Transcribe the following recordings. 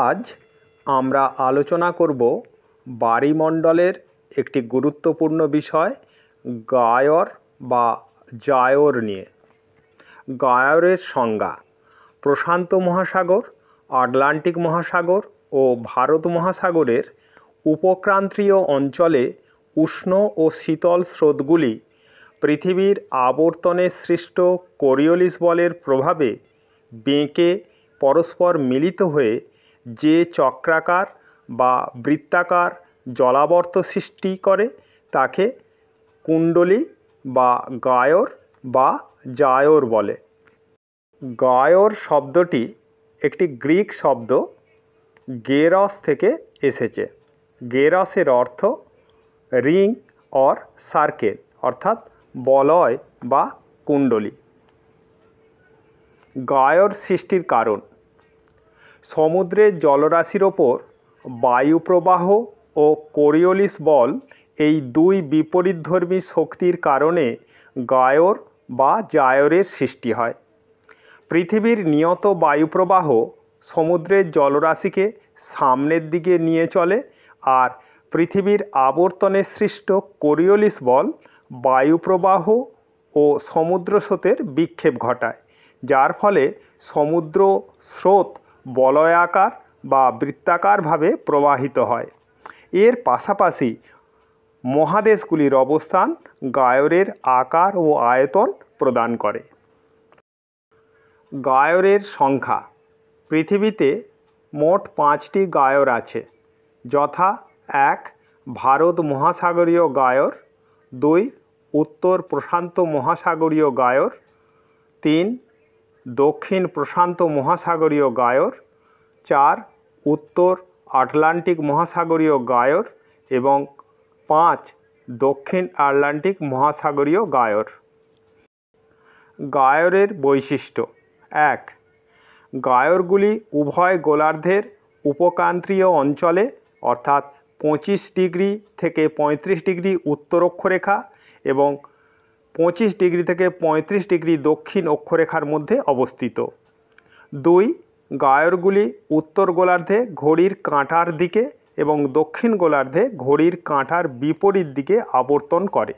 আজ আমরা আলোচনা করব বায়ুমণ্ডলের একটি গুরুত্বপূর্ণ বিষয় গায়র বা জায়র নিয়ে গায়রের সংজ্ঞা প্রশান্ত মহাসাগর আটলান্টিক মহাসাগর ও ভারত মহাসাগরের উপক্রান্তীয় অঞ্চলে উষ্ণ ও শীতল স্রোতগুলি পৃথিবীর আবর্তনে সৃষ্ট কোরিওলিস বলের প্রভাবে বেঁকে পরস্পর মিলিত হয়ে যে চক্রাকার বা বৃত্তাকার জলাবর্ত সৃষ্টি করে তাকে কুণ্ডলী বা গায়র বা জায়র বলে গায়র শব্দটি একটি গ্রিক শব্দ গেরস থেকে এসেছে গেরসের অর্থ রিং অর সার্কেল অর্থাৎ বলয় বা কুণ্ডলী গায়র সৃষ্টির কারণ সমুদ্রের জলরাশির ওপর বায়ুপ্রবাহ ও কোরিওলিস বল এই দুই বিপরীতধর্মী শক্তির কারণে গায়র বা জায়রের সৃষ্টি হয় পৃথিবীর নিয়ত বায়ুপ্রবাহ সমুদ্রের জলরাশিকে সামনের দিকে নিয়ে চলে আর পৃথিবীর আবর্তনে সৃষ্ট কোরিওলিস বল বায়ুপ্রবাহ ও সমুদ্র স্রোতের বিক্ষেপ ঘটায় যার ফলে সমুদ্র স্রোত বলয়াকার বা বৃত্তাকারভাবে প্রবাহিত হয় এর পাশাপাশি মহাদেশগুলির অবস্থান গায়রের আকার ও আয়তন প্রদান করে গায়রের সংখ্যা পৃথিবীতে মোট পাঁচটি গায়র আছে যথা এক ভারত মহাসাগরীয় গায়র দুই উত্তর প্রশান্ত মহাসাগরীয় গায়র তিন দক্ষিণ প্রশান্ত মহাসাগরীয় গায়র চার উত্তর আটলান্টিক মহাসাগরীয় গায়র এবং পাঁচ দক্ষিণ আটলান্টিক মহাসাগরীয় গায়র গায়রের বৈশিষ্ট্য এক গায়রগুলি উভয় গোলার্ধের উপক্রান্তীয় অঞ্চলে অর্থাৎ পঁচিশ ডিগ্রি থেকে পঁয়ত্রিশ ডিগ্রি উত্তরক্ষরেখা এবং পঁচিশ ডিগ্রি থেকে ৩৫ ডিগ্রি দক্ষিণ অক্ষরেখার মধ্যে অবস্থিত দুই গায়রগুলি উত্তর গোলার্ধে ঘড়ির কাঁটার দিকে এবং দক্ষিণ গোলার্ধে ঘড়ির কাঁটার বিপরীত দিকে আবর্তন করে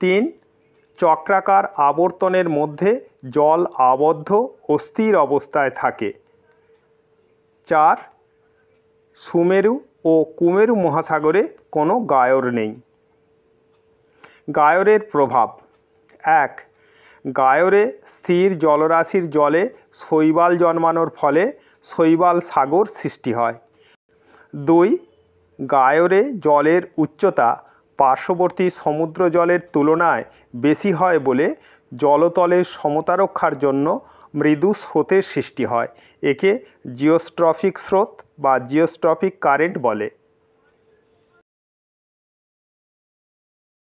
তিন চক্রাকার আবর্তনের মধ্যে জল আবদ্ধ ও স্থির অবস্থায় থাকে চার সুমেরু ও কুমেরু মহাসাগরে কোনো গায়র নেই গায়রের প্রভাব এক গায়রে স্থির জলরাশির জলে শৈবাল জন্মানোর ফলে শৈবাল সাগর সৃষ্টি হয় দুই গায়রে জলের উচ্চতা পার্শ্ববর্তী সমুদ্র জলের তুলনায় বেশি হয় বলে জলতলের সমতা রক্ষার জন্য মৃদু স্রোতের সৃষ্টি হয় একে জিওস্ট্রফিক স্রোত বা জিওস্ট্রফিক কারেন্ট বলে